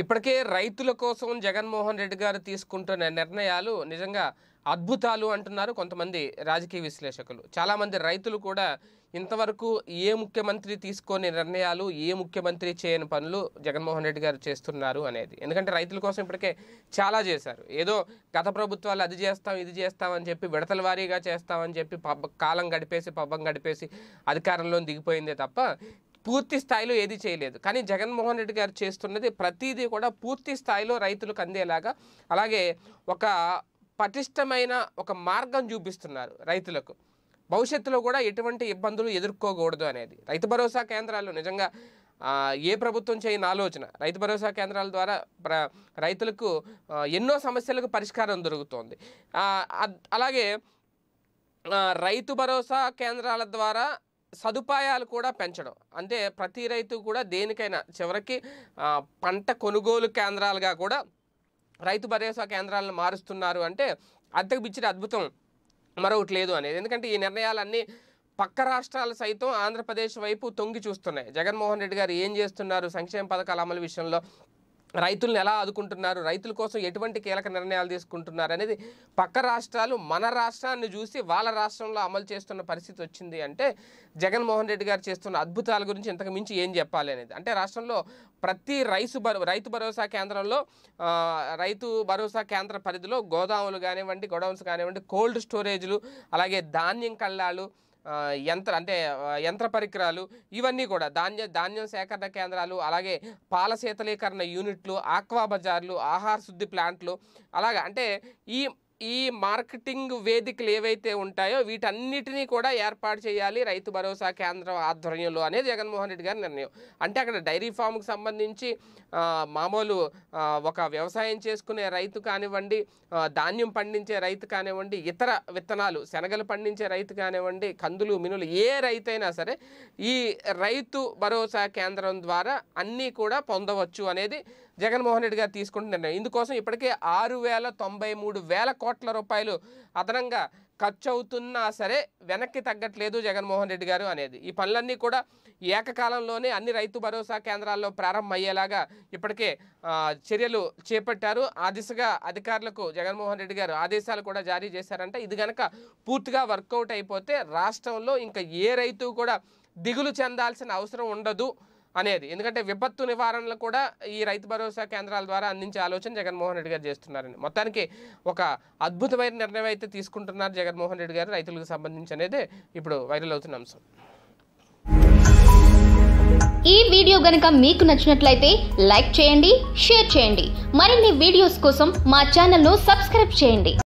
ఇప్పటికే రైతుల కోసం జగన్మోహన్ రెడ్డి గారు తీసుకుంటున్న నిర్ణయాలు నిజంగా అద్భుతాలు అంటున్నారు కొంతమంది రాజకీయ విశ్లేషకులు చాలామంది రైతులు కూడా ఇంతవరకు ఏ ముఖ్యమంత్రి తీసుకోని నిర్ణయాలు ఏ ముఖ్యమంత్రి చేయని పనులు జగన్మోహన్ రెడ్డి గారు చేస్తున్నారు అనేది ఎందుకంటే రైతుల కోసం ఇప్పటికే చాలా చేశారు ఏదో గత ప్రభుత్వాలు అది చేస్తాం ఇది చేస్తామని చెప్పి విడతల వారీగా చేస్తామని చెప్పి పబ్బ కాలం గడిపేసి పబ్బం గడిపేసి అధికారంలో దిగిపోయిందే తప్ప పూర్తి స్థాయిలో ఏది చేయలేదు కానీ జగన్మోహన్ రెడ్డి గారు చేస్తున్నది ప్రతిదీ కూడా పూర్తి స్థాయిలో రైతులకు అందేలాగా అలాగే ఒక పటిష్టమైన ఒక మార్గం చూపిస్తున్నారు రైతులకు భవిష్యత్తులో కూడా ఎటువంటి ఇబ్బందులు ఎదుర్కోకూడదు అనేది రైతు భరోసా కేంద్రాలు నిజంగా ఏ ప్రభుత్వం చేయని ఆలోచన రైతు భరోసా కేంద్రాల ద్వారా రైతులకు ఎన్నో సమస్యలకు పరిష్కారం దొరుకుతుంది అలాగే రైతు భరోసా కేంద్రాల ద్వారా సదుపాయాలు కూడా పెంచడం అంటే ప్రతి రైతు కూడా దేనికైనా చివరికి పంట కొనుగోలు కేంద్రాలుగా కూడా రైతు భరోసా కేంద్రాలను మారుస్తున్నారు అంటే అద్దెకు పిచ్చిన అద్భుతం మరొకటి లేదు అనేది ఎందుకంటే ఈ నిర్ణయాలన్నీ పక్క రాష్ట్రాలు సైతం ఆంధ్రప్రదేశ్ వైపు తొంగి చూస్తున్నాయి జగన్మోహన్ రెడ్డి గారు ఏం చేస్తున్నారు సంక్షేమ పథకాల అమలు విషయంలో రైతులను ఎలా ఆదుకుంటున్నారు రైతుల కోసం ఎటువంటి కీలక నిర్ణయాలు తీసుకుంటున్నారు అనేది పక్క రాష్ట్రాలు మన రాష్ట్రాన్ని చూసి వాళ్ళ రాష్ట్రంలో అమలు చేస్తున్న పరిస్థితి వచ్చింది అంటే జగన్మోహన్ రెడ్డి గారు చేస్తున్న అద్భుతాల గురించి ఇంతకు మించి ఏం చెప్పాలి అనేది అంటే రాష్ట్రంలో ప్రతి రైసు భరో రైతు భరోసా కేంద్రంలో రైతు భరోసా కేంద్ర పరిధిలో గోదాములు కానివ్వండి గోడౌన్స్ కానివ్వండి కోల్డ్ స్టోరేజ్లు అలాగే ధాన్యం కళ్ళాలు యంత్ర అంటే యంత్ర పరికరాలు ఇవన్నీ కూడా ధాన్య ధాన్యం సేకరణ కేంద్రాలు అలాగే పాల శీతలీకరణ యూనిట్లు ఆక్వా బజార్లు ఆహార శుద్ధి ప్లాంట్లు అలాగే అంటే ఈ ఈ మార్కెటింగ్ వేదికలు ఏవైతే ఉంటాయో వీటన్నిటినీ కూడా ఏర్పాటు చేయాలి రైతు భరోసా కేంద్రం ఆధ్వర్యంలో అనేది జగన్మోహన్ రెడ్డి గారి నిర్ణయం అంటే అక్కడ డైరీ ఫామ్కి సంబంధించి మామూలు ఒక వ్యవసాయం చేసుకునే రైతు కానివ్వండి ధాన్యం పండించే రైతు కానివ్వండి ఇతర విత్తనాలు శనగలు పండించే రైతు కానివ్వండి కందులు మినులు ఏ రైతైనా సరే ఈ రైతు భరోసా కేంద్రం ద్వారా అన్నీ కూడా పొందవచ్చు అనేది జగన్మోహన్ రెడ్డి గారు తీసుకుంటున్న నిర్ణయం ఇందుకోసం ఇప్పటికే ఆరు వేల తొంభై మూడు వేల కోట్ల రూపాయలు అదనంగా ఖర్చు అవుతున్నా సరే వెనక్కి తగ్గట్లేదు జగన్మోహన్ రెడ్డి గారు అనేది ఈ పనులన్నీ కూడా ఏకకాలంలోనే అన్ని రైతు భరోసా కేంద్రాల్లో ప్రారంభమయ్యేలాగా ఇప్పటికే చర్యలు చేపట్టారు ఆ దిశగా అధికారులకు జగన్మోహన్ రెడ్డి గారు ఆదేశాలు కూడా జారీ చేశారంట ఇది కనుక పూర్తిగా వర్కౌట్ అయిపోతే రాష్ట్రంలో ఇంకా ఏ రైతు కూడా దిగులు చెందాల్సిన అవసరం ఉండదు అనేది ఎందుకంటే విపత్తు నివారణలు కూడా ఈ రైతు భరోసా కేంద్రాల ద్వారా అందించే ఆలోచన జగన్మోహన్ రెడ్డి గారు చేస్తున్నారని మొత్తానికి ఒక అద్భుతమైన నిర్ణయం అయితే తీసుకుంటున్నారు జగన్మోహన్ రెడ్డి గారు రైతులకు సంబంధించి అనేది ఇప్పుడు వైరల్ అవుతున్న అంశం ఈ వీడియో గనక మీకు నచ్చినట్లయితే లైక్ చేయండి షేర్ చేయండి మరిన్ని వీడియోస్ కోసం మా ను సబ్స్క్రైబ్ చేయండి